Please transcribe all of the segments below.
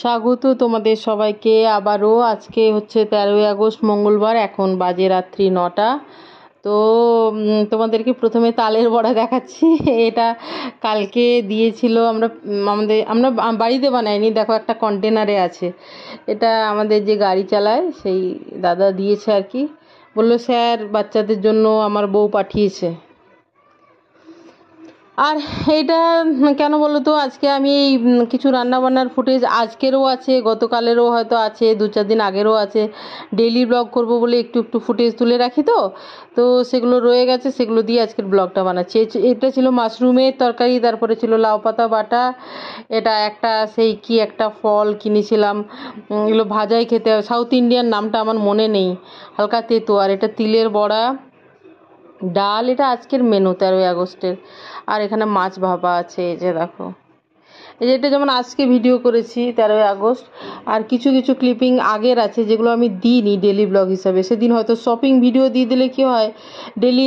স্বাগত তোমাদের সবাইকে আবারও আজকে হচ্ছে তেরোই আগস্ট মঙ্গলবার এখন বাজে রাত্রি নটা তো তোমাদেরকে প্রথমে তালের বড়া দেখাচ্ছি এটা কালকে দিয়েছিল আমরা আমাদের আমরা বাড়িতে বানাইনি দেখো একটা কন্টেনারে আছে এটা আমাদের যে গাড়ি চালায় সেই দাদা দিয়েছে আর কি বললো স্যার বাচ্চাদের জন্য আমার বউ পাঠিয়েছে আর এটা কেন বলো তো আজকে আমি এই কিছু রান্নাবান্নার ফুটেজ আজকেরও আছে গতকালেরও হয়তো আছে দু চার দিন আগেরও আছে ডেলি ব্লগ করব বলে একটু একটু ফুটেজ তুলে রাখি তো তো সেগুলো রয়ে গেছে সেগুলো দিয়ে আজকের ব্লগটা বানাচ্ছি এটা ছিল মাশরুমের তরকারি তারপরে ছিল লাউ পাতা বাটা এটা একটা সেই কি একটা ফল কিনেছিলাম এগুলো ভাজাই খেতে হবে সাউথ ইন্ডিয়ান নামটা আমার মনে নেই হালকা তেতো আর এটা তিলের বড়া ডাল এটা আজকের মেনু তেরোই আগস্টের আর এখানে মাছ ভাপা আছে এই যে দেখো এই যে এটা যেমন আজকে ভিডিও করেছি তেরোই আগস্ট আর কিছু কিছু ক্লিপিং আগের আছে যেগুলো আমি দিইনি ডেলি ব্লগ হিসাবে সেদিন হয়তো শপিং ভিডিও দিয়ে দিলে কি হয় ডেলি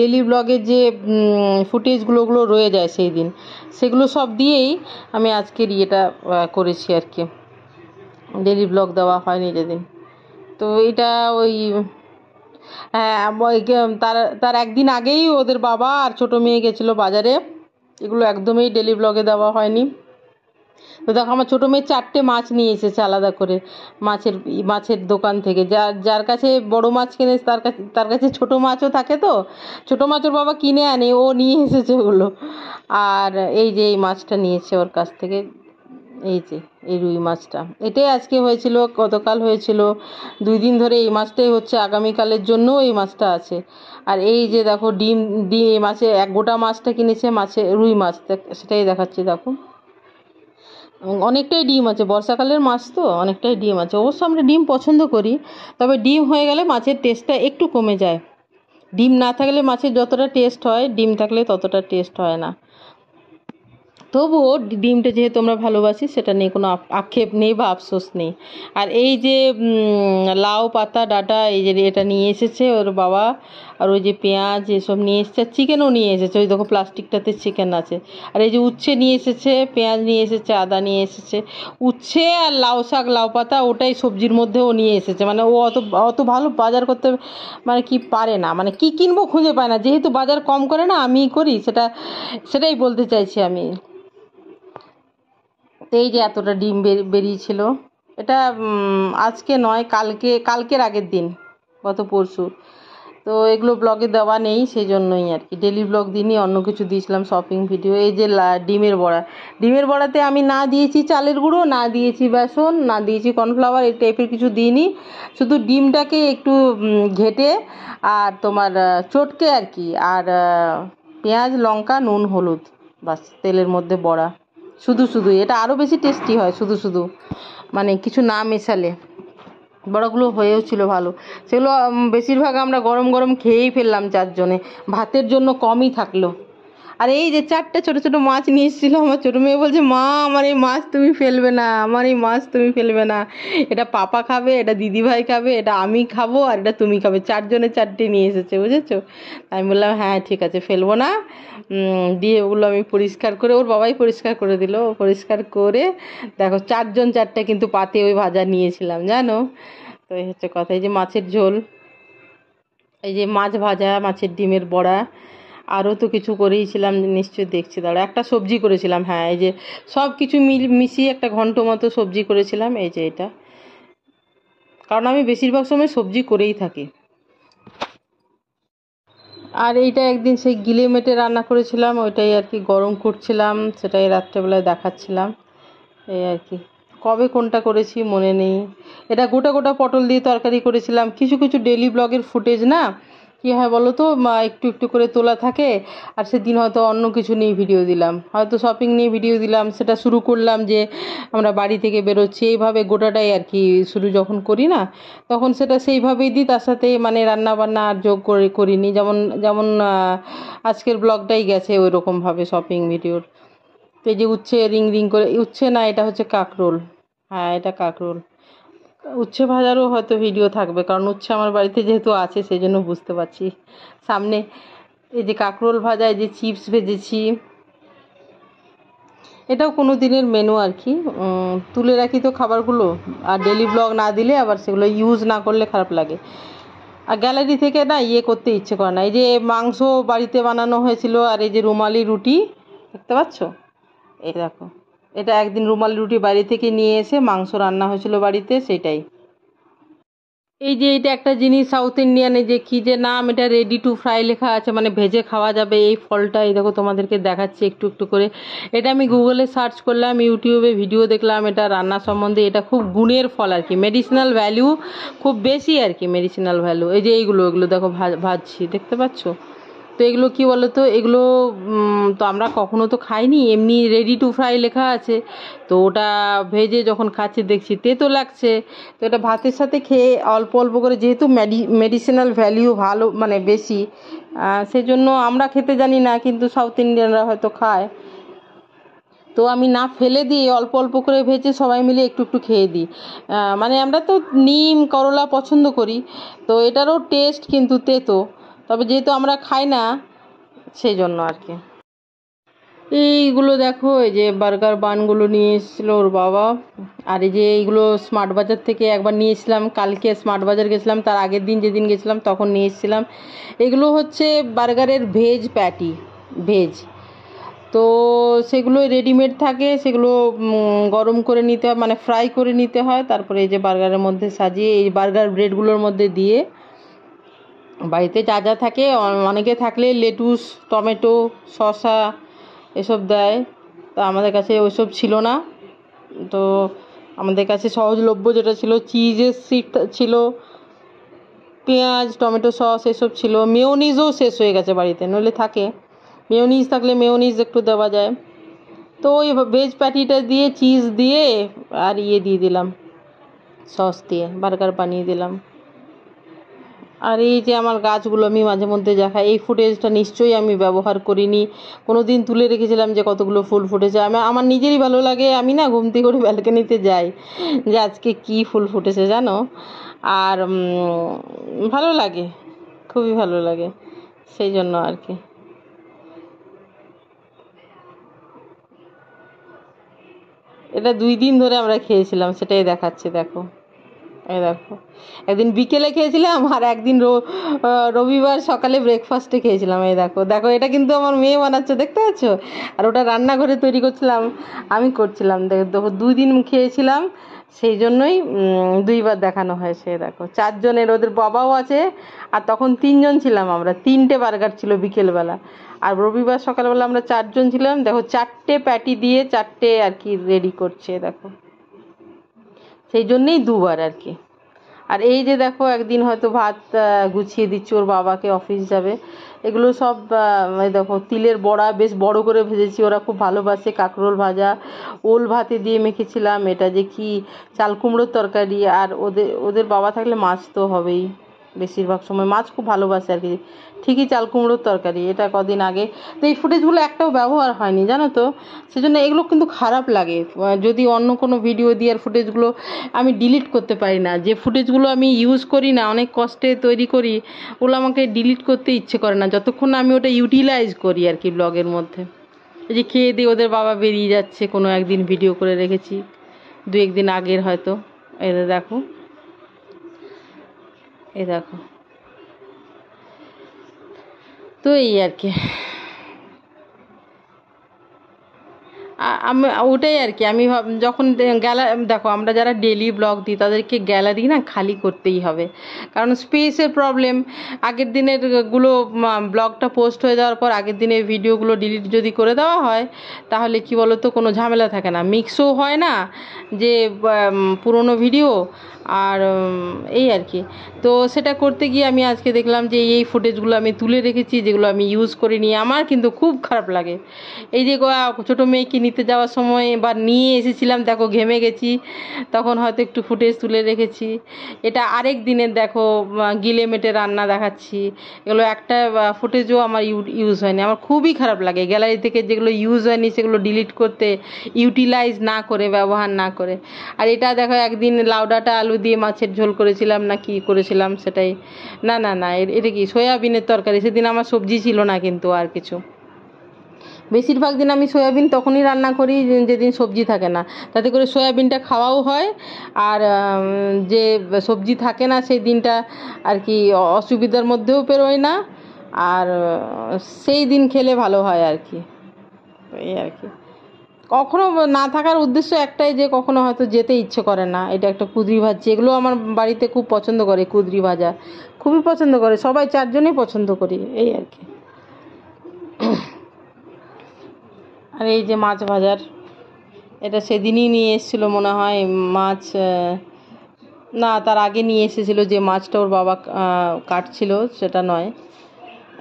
ডেলি ব্লগের যে ফুটেজগুলো ওগুলো রয়ে যায় সেই দিন সেগুলো সব দিয়েই আমি আজকের ইয়েটা করেছি আর কি ডেলি ব্লগ দেওয়া হয়নি যেদিন তো এটা ওই হ্যাঁ, তার তার একদিন আগেই ওদের বাবা আর ছোটো মেয়ে গেছিলো বাজারে এগুলো একদমই ডেলি ব্লগে দেওয়া হয়নি তো দেখো আমার ছোটো মেয়ে চারটে মাছ নিয়ে এসেছে আলাদা করে মাছের মাছের দোকান থেকে যার যার কাছে বড় মাছ কিনে তার কাছে তার কাছে ছোটো মাছও থাকে তো ছোটো মাছ ওর বাবা কিনে আনে ও নিয়ে এসেছে ওগুলো আর এই যে এই মাছটা নিয়েছে ওর কাছ থেকে এই যে এই রুই মাছটা এটাই আজকে হয়েছিল গতকাল হয়েছিল দুই দিন ধরে এই মাছটাই হচ্ছে আগামীকালের জন্যও এই মাছটা আছে আর এই যে দেখো ডিম ডিম এই মাছে এক গোটা মাছটা কিনেছে মাছে রুই মাছ সেটাই দেখাচ্ছি দেখো অনেকটাই ডিম আছে বর্ষাকালের মাছ তো অনেকটাই ডিম আছে অবশ্য আমরা ডিম পছন্দ করি তবে ডিম হয়ে গেলে মাছের টেস্টটা একটু কমে যায় ডিম না থাকলে মাছের যতটা টেস্ট হয় ডিম থাকলে ততটা টেস্ট হয় না তবুও ডিমটা যেহেতু আমরা ভালোবাসি সেটা নিয়ে কোনো আক্ষেপ নেই বা আফসোস নেই আর এই যে লাউ পাতা ডাটা এই যে এটা নিয়ে এসেছে ওর বাবা আর ওই যে পেঁয়াজ এসব নিয়ে এসেছে আর চিকেনও নিয়ে এসেছে ওই দেখো প্লাস্টিকটাতে চিকেন আছে আর এই যে উচ্ছে নিয়ে এসেছে পেঁয়াজ নিয়ে এসেছে আদা নিয়ে এসেছে উচ্ছে আর লাউ শাক লাউ পাতা ওটাই সবজির মধ্যেও নিয়ে এসেছে মানে ও অত অত ভালো বাজার করতে মানে কি পারে না মানে কি কিনবো খুঁজে পায় না যেহেতু বাজার কম করে না আমি করি সেটা সেটাই বলতে চাইছি আমি এই যে এতটা ডিম বেরিয়েছিল এটা আজকে নয় কালকে কালকের আগের দিন গত পরশু তো এগুলো ব্লগে দেওয়া নেই সেই জন্যই আর কি ডেলি ব্লগ দিনই অন্য কিছু দিয়েছিলাম শপিং ভিডিও এই যে ডিমের বড়া ডিমের বড়াতে আমি না দিয়েছি চালের গুঁড়ো না দিয়েছি বেসন না দিয়েছি কর্নফ্লাওয়ার এই টাইপের কিছু দিইনি শুধু ডিমটাকে একটু ঘেটে আর তোমার চটকে আর কি আর পেঁয়াজ লঙ্কা নুন হলুদ বাস তেলের মধ্যে বড়া শুধু শুধু এটা আরও বেশি টেস্টি হয় শুধু শুধু মানে কিছু না মেশালে বড়গুলো হয়েও ছিল ভালো সেগুলো বেশিরভাগ আমরা গরম গরম খেয়েই ফেললাম চারজনে ভাতের জন্য কমই থাকলো আর এই যে চারটে ছোট ছোট মাছ নিয়ে এসেছিলো আমার ছোটো মেয়ে বলছে মা আমার এই মাছ তুমি ফেলবে না আমার এই মাছ তুমি ফেলবে না এটা পাপা খাবে এটা দিদিভাই খাবে এটা আমি খাবো আর এটা তুমি খাবে চারজনে চারটে নিয়ে এসেছে বুঝেছো আমি বললাম হ্যাঁ ঠিক আছে ফেলবো না দিয়ে ওগুলো আমি পরিষ্কার করে ওর বাবাই পরিষ্কার করে দিল পরিষ্কার করে দেখো চারজন চারটে কিন্তু পাতে ওই ভাজা নিয়েছিলাম জানো তো এই হচ্ছে কথা এই যে মাছের ঝোল এই যে মাছ ভাজা মাছের ডিমের বড়া আরও তো কিছু করেইছিলাম নিশ্চয়ই দেখছি দাঁড়া একটা সবজি করেছিলাম হ্যাঁ এই যে সব কিছু মিল মিশিয়ে একটা ঘন্ট মতো সবজি করেছিলাম এই যে এটা কারণ আমি বেশিরভাগ সময় সবজি করেই থাকি আর এইটা একদিন সেই গিলে মেটে রান্না করেছিলাম ওইটাই আর কি গরম করছিলাম সেটাই রাত্রেবেলায় দেখাচ্ছিলাম এই আর কি কবে কোনটা করেছি মনে নেই এটা গোটা গোটা পটল দিয়ে তরকারি করেছিলাম কিছু কিছু ডেলি ব্লগের ফুটেজ না কি হয় বলো তো একটু একটু করে তোলা থাকে আর সেদিন হয়তো অন্য কিছু নিয়ে ভিডিও দিলাম হয়তো শপিং নিয়ে ভিডিও দিলাম সেটা শুরু করলাম যে আমরা বাড়ি থেকে বেরোচ্ছি এইভাবে গোটাটাই আর কি শুরু যখন করি না তখন সেটা সেইভাবেই দিই তার সাথে মানে রান্নাবান্না আর যোগ করে করিনি যেমন যেমন আজকের ব্লগটাই গেছে ওই রকমভাবে শপিং ভিডিওর তো এই যে উচ্ছে রিং রিং করে উচ্ছে না এটা হচ্ছে কাকরোল হ্যাঁ এটা কাকরোল উচ্ছে ভাজারও হয়তো ভিডিও থাকবে কারণ উচ্ছে আমার বাড়িতে যেহেতু আছে সেই জন্য বুঝতে পারছি সামনে এই যে কাঁকরোল ভাজা এই যে চিপস ভেজেছি এটাও কোনো দিনের মেনু আর কি তুলে রাখি তো খাবারগুলো আর ডেলি ব্লগ না দিলে আবার সেগুলো ইউজ না করলে খারাপ লাগে আর গ্যালারি থেকে না ইয়ে করতে ইচ্ছে করে না এই যে মাংস বাড়িতে বানানো হয়েছিল আর এই যে রুমালি রুটি দেখতে পাচ্ছ এই দেখো এটা একদিন রুমাল রুটি বাড়ি থেকে নিয়ে এসে মাংস রান্না হয়েছিল বাড়িতে সেটাই এই যে এটা একটা জিনিস সাউথ ইন্ডিয়ানে যে কী যে নাম এটা রেডি টু ফ্রাই লেখা আছে মানে ভেজে খাওয়া যাবে এই ফলটা এই দেখো তোমাদেরকে দেখাচ্ছি একটু একটু করে এটা আমি গুগলে সার্চ করলাম ইউটিউবে ভিডিও দেখলাম এটা রান্না সম্বন্ধে এটা খুব গুণের ফল আর কি মেডিসিনাল ভ্যালু খুব বেশি আর কি মেডিসিনাল ভ্যালু এই যে এইগুলো এগুলো দেখো ভাজছি দেখতে পাচ্ছ তো এগুলো কি বলো তো এগুলো তো আমরা কখনো তো খাইনি এমনি রেডি টু ফ্রাই লেখা আছে তো ওটা ভেজে যখন খাচ্ছি দেখছি তেতো লাগছে তো এটা ভাতের সাথে খেয়ে অল্প অল্প করে যেহেতু মেডি মেডিসিনাল ভ্যালিউ ভালো মানে বেশি সেজন্য আমরা খেতে জানি না কিন্তু সাউথ ইন্ডিয়ানরা হয়তো খায় তো আমি না ফেলে দিয়ে অল্প অল্প করে ভেজে সবাই মিলে একটু একটু খেয়ে দিই মানে আমরা তো নিম করলা পছন্দ করি তো এটারও টেস্ট কিন্তু তেতো তবে যেহেতু আমরা খাই না সেই জন্য আর কি এইগুলো দেখো এই যে বার্গার বানগুলো নিয়ে এসেছিল ওর বাবা আর এই যে এইগুলো স্মার্ট বাজার থেকে একবার নিয়েছিলাম কালকে স্মার্ট বাজার গেছিলাম তার আগের দিন যেদিন গেছিলাম তখন নিয়ে এসেছিলাম এগুলো হচ্ছে বার্গারের ভেজ প্যাটি ভেজ তো সেগুলো রেডিমেড থাকে সেগুলো গরম করে নিতে হয় মানে ফ্রাই করে নিতে হয় তারপরে এই যে বার্গারের মধ্যে সাজিয়ে এই বার্গার ব্রেডগুলোর মধ্যে দিয়ে বাড়িতে যা যা থাকে অনেকে থাকলে লেটুস টমেটো শসা এসব দেয় তা আমাদের কাছে ওইসব ছিল না তো আমাদের কাছে সহজলভ্য যেটা ছিল চিজের সিট ছিল পেঁয়াজ টমেটো সস এসব ছিল মেয়োনিজও শেষ হয়ে গেছে বাড়িতে নইলে থাকে মেয়োনিজ থাকলে মেয়োনিজ একটু দেওয়া যায় তো ওই ভেজ প্যাটিটা দিয়ে চিজ দিয়ে আর ইয়ে দিয়ে দিলাম সস দিয়ে বার্গার বানিয়ে দিলাম আর এই যে আমার গাছগুলো আমি মাঝে মধ্যে দেখাই এই ফুটেজটা নিশ্চয়ই আমি ব্যবহার করিনি কোনো দিন তুলে রেখেছিলাম যে কতগুলো ফুল ফুটেছে আমার আমার নিজেরই ভালো লাগে আমি না ঘুমতি করে ব্যালকানিতে যাই যে আজকে কি ফুল ফুটেছে জানো আর ভালো লাগে খুবই ভালো লাগে সেই জন্য আর কি এটা দুই দিন ধরে আমরা খেয়েছিলাম সেটাই দেখাচ্ছি দেখো এই দেখো একদিন বিকেলে খেয়েছিলাম আর একদিন রবিবার সকালে ব্রেকফাস্টে খেয়েছিলাম এই দেখো দেখো এটা কিন্তু আমার মেয়ে বানাচ্ছে দেখতে পাচ্ছ আর ওটা রান্নাঘরে তৈরি করছিলাম আমি করছিলাম দেখো দুই দিন খেয়েছিলাম সেই জন্যই দুইবার দেখানো হয়েছে দেখো চারজনের ওদের বাবাও আছে আর তখন তিনজন ছিলাম আমরা তিনটে বার্গার ছিল বিকেলবেলা আর রবিবার সকালবেলা আমরা চারজন ছিলাম দেখো চারটে প্যাটি দিয়ে চারটে আর কি রেডি করছে দেখো সেই জন্যেই দুবার আর কি আর এই যে দেখো একদিন হয়তো ভাত গুছিয়ে দিচ্ছি ওর বাবাকে অফিস যাবে এগুলো সব দেখো তিলের বড়া বেশ বড় করে ভেজেছি ওরা খুব ভালোবাসে কাঁকরোল ভাজা ওল ভাতে দিয়ে মেখেছিলাম এটা যে কি চাল কুমড়োর তরকারি আর ওদের ওদের বাবা থাকলে মাছ তো হবেই বেশিরভাগ সময় মাছ খুব ভালোবাসে আর কি ঠিকই চাল কুমড়োর তরকারি এটা কদিন আগে তো এই ফুটেজগুলো একটাও ব্যবহার হয়নি জানো তো সেজন্য এগুলো কিন্তু খারাপ লাগে যদি অন্য কোনো ভিডিও দিয়ে আর ফুটেজগুলো আমি ডিলিট করতে পারি না যে ফুটেজগুলো আমি ইউজ করি না অনেক কষ্টে তৈরি করি ওগুলো আমাকে ডিলিট করতে ইচ্ছে করে না যতক্ষণ না আমি ওটা ইউটিলাইজ করি আর কি ব্লগের মধ্যে এই যে খেয়ে দিয়ে ওদের বাবা বেরিয়ে যাচ্ছে কোনো একদিন ভিডিও করে রেখেছি দু একদিন আগের হয়তো এদের দেখো এ দেখো তো এই আর কি আমি ওটাই আর কি আমি যখন গ্যালা দেখো আমরা যারা ডেলি ব্লগ দিই তাদেরকে গ্যালারি না খালি করতেই হবে কারণ স্পেসের প্রবলেম আগের দিনের গুলো ব্লগটা পোস্ট হয়ে যাওয়ার পর আগের দিনের ভিডিওগুলো ডিলিট যদি করে দেওয়া হয় তাহলে কি বলো তো কোনো ঝামেলা থাকে না মিক্সও হয় না যে পুরনো ভিডিও আর এই আর কি তো সেটা করতে গিয়ে আমি আজকে দেখলাম যে এই ফুটেজগুলো আমি তুলে রেখেছি যেগুলো আমি ইউজ করিনি আমার কিন্তু খুব খারাপ লাগে এই যে ছোটো মেয়েকে নিতে নিতে যাওয়ার সময় বা নিয়ে এসেছিলাম দেখো ঘেমে গেছি তখন হয়তো একটু ফুটেজ তুলে রেখেছি এটা আরেক দিনের দেখো গিলে মেটে রান্না দেখাচ্ছি এগুলো একটা ফুটেজও আমার ইউজ হয়নি আমার খুবই খারাপ লাগে গ্যালারি থেকে যেগুলো ইউজ হয়নি সেগুলো ডিলিট করতে ইউটিলাইজ না করে ব্যবহার না করে আর এটা দেখো একদিন লাউডাটা আলু দিয়ে মাছের ঝোল করেছিলাম না কি করেছিলাম সেটাই না না না এটা কি সয়াবিনের তরকারি সেদিন আমার সবজি ছিল না কিন্তু আর কিছু বেশিরভাগ দিন আমি সয়াবিন তখনই রান্না করি যেদিন সবজি থাকে না তাতে করে সয়াবিনটা খাওয়াও হয় আর যে সবজি থাকে না সেই দিনটা আর কি অসুবিধার মধ্যেও পেরোয় না আর সেই দিন খেলে ভালো হয় আর কি এই আর কি কখনো না থাকার উদ্দেশ্য একটাই যে কখনো হয়তো যেতে ইচ্ছে করে না এটা একটা কুদরি ভাজি এগুলো আমার বাড়িতে খুব পছন্দ করে কুদরি ভাজা খুবই পছন্দ করে সবাই চারজনেই পছন্দ করি এই আর কি আর এই যে মাছ ভাজার এটা সেদিনই নিয়ে এসেছিলো মনে হয় মাছ না তার আগে নিয়ে এসেছিল যে মাছটা ওর বাবা কাটছিল সেটা নয়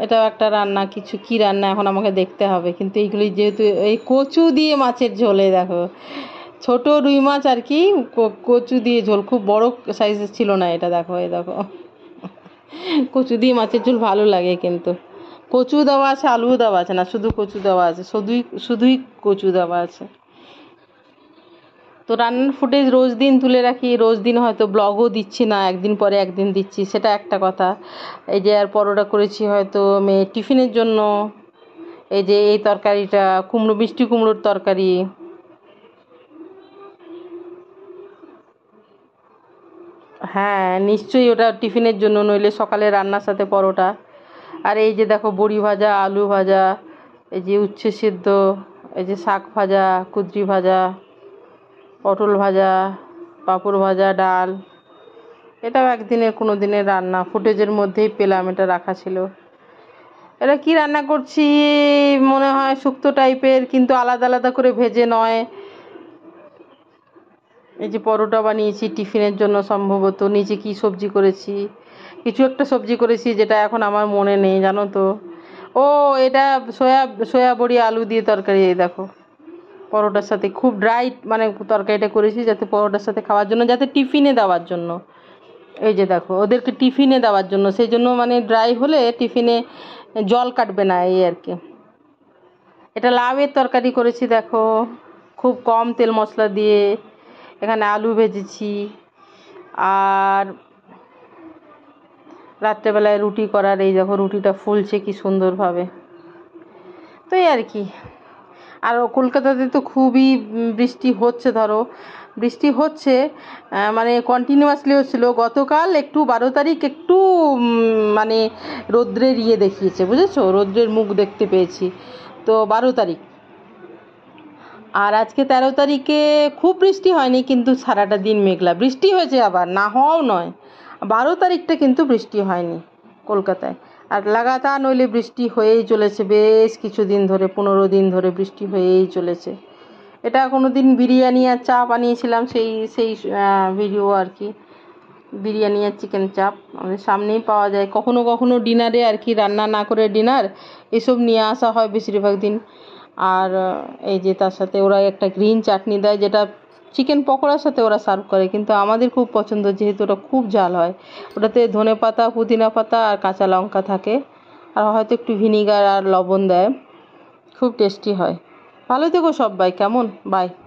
এটাও একটা রান্না কিছু কি রান্না এখন আমাকে দেখতে হবে কিন্তু এইগুলি যেহেতু এই কচু দিয়ে মাছের ঝোলে দেখো ছোট রুই মাছ আর কি কচু দিয়ে ঝোল খুব বড় সাইজের ছিল না এটা দেখো এই দেখো কচু দিয়ে মাছের ঝোল ভালো লাগে কিন্তু কচু দেওয়া আছে আলুও দেওয়া আছে না শুধু কচু দেওয়া আছে শুধুই শুধুই কচু দেওয়া আছে তো রান্নার ফুটেজ রোজ দিন তুলে রাখি রোজ দিন হয়তো ব্লগও দিচ্ছি না একদিন পরে একদিন দিচ্ছি সেটা একটা কথা এই যে আর পরোটা করেছি হয়তো মেয়ে টিফিনের জন্য এই যে এই তরকারিটা কুমড়ো মিষ্টি কুমড়োর তরকারি হ্যাঁ নিশ্চয়ই ওটা টিফিনের জন্য নইলে সকালে রান্নার সাথে পরোটা আর এই যে দেখো বড়ি ভাজা আলু ভাজা এই যে উচ্ছে সিদ্ধ এই যে শাক ভাজা কুদরি ভাজা পটল ভাজা পাঁপড় ভাজা ডাল এটাও একদিনের কোনো দিনের রান্না ফুটেজের মধ্যেই পেলাম এটা রাখা ছিল এটা কি রান্না করছি মনে হয় শুক্তো টাইপের কিন্তু আলাদা আলাদা করে ভেজে নয় এই যে পরোটা বানিয়েছি টিফিনের জন্য সম্ভবত নিচে কি সবজি করেছি কিছু একটা সবজি করেছি যেটা এখন আমার মনে নেই জানো তো ও এটা সয়া সয়া বড়ি আলু দিয়ে তরকারি এই দেখো পরোটার সাথে খুব ড্রাই মানে তরকারিটা করেছি যাতে পরোটার সাথে খাওয়ার জন্য যাতে টিফিনে দেওয়ার জন্য এই যে দেখো ওদেরকে টিফিনে দেওয়ার জন্য সেই জন্য মানে ড্রাই হলে টিফিনে জল কাটবে না এই আর কি এটা লাউয়ের তরকারি করেছি দেখো খুব কম তেল মশলা দিয়ে এখানে আলু ভেজেছি আর রাত্রেবেলায় রুটি করার এই দেখো রুটিটা ফুলছে কি সুন্দরভাবে তো এই আর কি আর কলকাতাতে তো খুবই বৃষ্টি হচ্ছে ধরো বৃষ্টি হচ্ছে মানে কন্টিনিউয়াসলি হচ্ছিলো গতকাল একটু বারো তারিখ একটু মানে রৌদ্রের ইয়ে দেখিয়েছে বুঝেছো রৌদ্রের মুখ দেখতে পেয়েছি তো বারো তারিখ আর আজকে তেরো তারিখে খুব বৃষ্টি হয়নি কিন্তু সারাটা দিন মেঘলা বৃষ্টি হয়েছে আবার না হওয়াও নয় বারো তারিখটা কিন্তু বৃষ্টি হয়নি কলকাতায় আর লাগাতার নইলে বৃষ্টি হয়েই চলেছে বেশ কিছুদিন ধরে পনেরো দিন ধরে বৃষ্টি হয়েই চলেছে এটা কোনো দিন বিরিয়ানি আর চা বানিয়েছিলাম সেই সেই ভিডিও আর কি বিরিয়ানি আর চিকেন চাপ আমাদের সামনেই পাওয়া যায় কখনো কখনো ডিনারে আর কি রান্না না করে ডিনার এসব নিয়ে আসা হয় বেশিরভাগ দিন আর এই যে তার সাথে ওরা একটা গ্রিন চাটনি দেয় যেটা চিকেন পকোড়ার সাথে ওরা সার্ভ করে কিন্তু আমাদের খুব পছন্দ যেহেতু ওটা খুব জাল হয় ওটাতে ধনে পাতা পুদিনা পাতা আর কাঁচা লঙ্কা থাকে আর হয়তো একটু ভিনিগার আর লবণ দেয় খুব টেস্টি হয় ভালো থেকো সব ভাই কেমন বাই